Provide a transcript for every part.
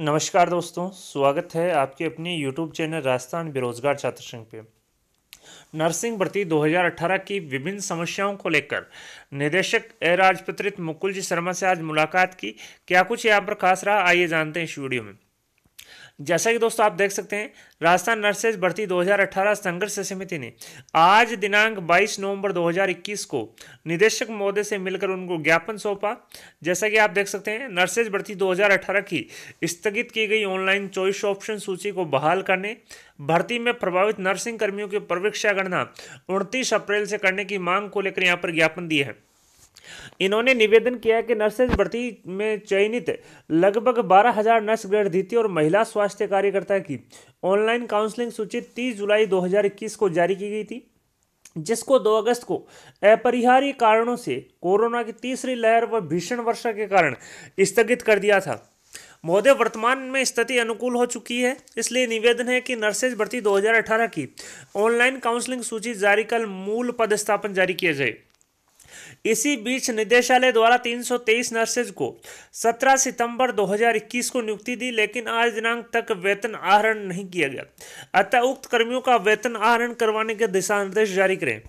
नमस्कार दोस्तों स्वागत है आपके अपने यूट्यूब चैनल राजस्थान बेरोजगार छात्र संघ पे नर्सिंग भर्ती 2018 की विभिन्न समस्याओं को लेकर निदेशक ए राजपत्रित मुकुल जी शर्मा से आज मुलाकात की क्या कुछ यहाँ पर खास रहा आइए जानते हैं इस वीडियो में जैसा कि दोस्तों आप देख सकते हैं राजस्थान नर्सेज भर्ती 2018 संघर्ष समिति ने आज दिनांक 22 नवंबर 2021 को निदेशक महोदय से मिलकर उनको ज्ञापन सौंपा जैसा कि आप देख सकते हैं नर्सेज भर्ती 2018 की स्थगित की गई ऑनलाइन चॉइस ऑप्शन सूची को बहाल करने भर्ती में प्रभावित नर्सिंग कर्मियों की प्रवीक्षा गणना उनतीस अप्रैल से करने की मांग को लेकर यहाँ पर ज्ञापन दिए हैं इन्होंने निवेदन किया कि नर्सेज भर्ती में चयनित लगभग बारह हजार नर्स ग्रेड और महिला स्वास्थ्य कार्यकर्ता की ऑनलाइन काउंसलिंग सूची 30 जुलाई 2021 को जारी की गई थी जिसको 2 अगस्त को अपरिहार्य कारणों से कोरोना की तीसरी लहर व भीषण वर्षा के कारण स्थगित कर दिया था महोदय वर्तमान में स्थिति अनुकूल हो चुकी है इसलिए निवेदन है कि नर्सेज भर्ती 2018 की ऑनलाइन काउंसलिंग सूची जारी कल मूल पदस्थापन जारी किया जाए इसी बीच निदेशालय द्वारा 323 नर्सेज को 17 सितंबर 2021 को नियुक्ति दी लेकिन आज दिनांक तक वेतन आहरण नहीं किया गया अतः उक्त कर्मियों का वेतन आहरण करवाने के दिशा निर्देश जारी करें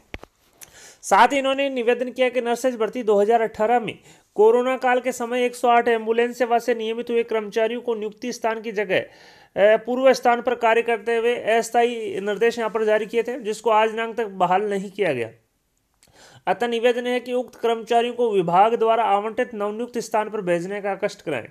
साथ ही इन्होंने निवेदन किया कि नर्सेज भर्ती 2018 में कोरोना काल के समय 108 सौ आठ एम्बुलेंस सेवा से नियमित हुए कर्मचारियों को नियुक्ति स्थान की जगह पूर्व स्थान पर कार्य करते हुए अस्थायी निर्देश यहाँ पर जारी किए थे जिसको आज दिनांक तक बहाल नहीं किया गया अतः निवेदन है कि उक्त कर्मचारियों को विभाग द्वारा आवंटित नवनियुक्त स्थान पर भेजने का कष्ट कराएं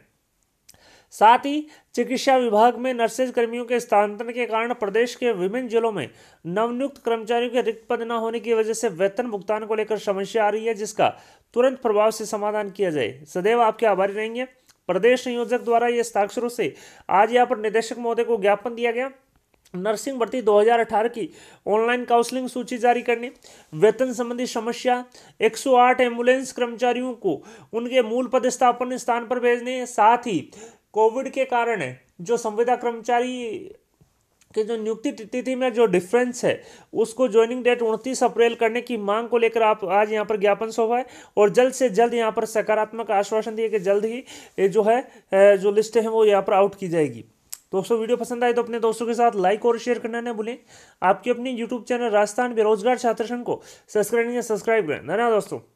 साथ ही चिकित्सा विभाग में नर्सेज कर्मियों के स्थानांतरण के कारण प्रदेश के विभिन्न जिलों में नवनियुक्त कर्मचारियों के रिक्त पद न होने की वजह से वेतन भुगतान को लेकर समस्या आ रही है जिसका तुरंत प्रभाव से समाधान किया जाए सदैव आपके आभारी रहेंगे प्रदेश संयोजक द्वारा ये हस्ताक्षरों से आज यहाँ पर निदेशक महोदय को ज्ञापन दिया गया नर्सिंग भर्ती 2018 की ऑनलाइन काउंसलिंग सूची जारी करने वेतन संबंधी समस्या 108 एम्बुलेंस कर्मचारियों को उनके मूल पदस्थापन स्थान पर भेजने साथ ही कोविड के कारण जो संविदा कर्मचारी कि जो नियुक्ति तिथि में जो डिफरेंस है उसको ज्वाइनिंग डेट उनतीस अप्रैल करने की मांग को लेकर आप आज यहाँ पर ज्ञापन सौंपा है और जल्द से जल्द यहाँ पर सकारात्मक आश्वासन दिए कि जल्द ही जो है जो लिस्ट है वो यहाँ पर आउट की जाएगी दोस्तों वीडियो पसंद आए तो अपने दोस्तों के साथ लाइक और शेयर करना न भूलें आपके अपने यूट्यूब चैनल राजस्थान बेरोजगार छात्र संघ को सब्सक्राइब सब्सक्राइब करें धन्यवाद दोस्तों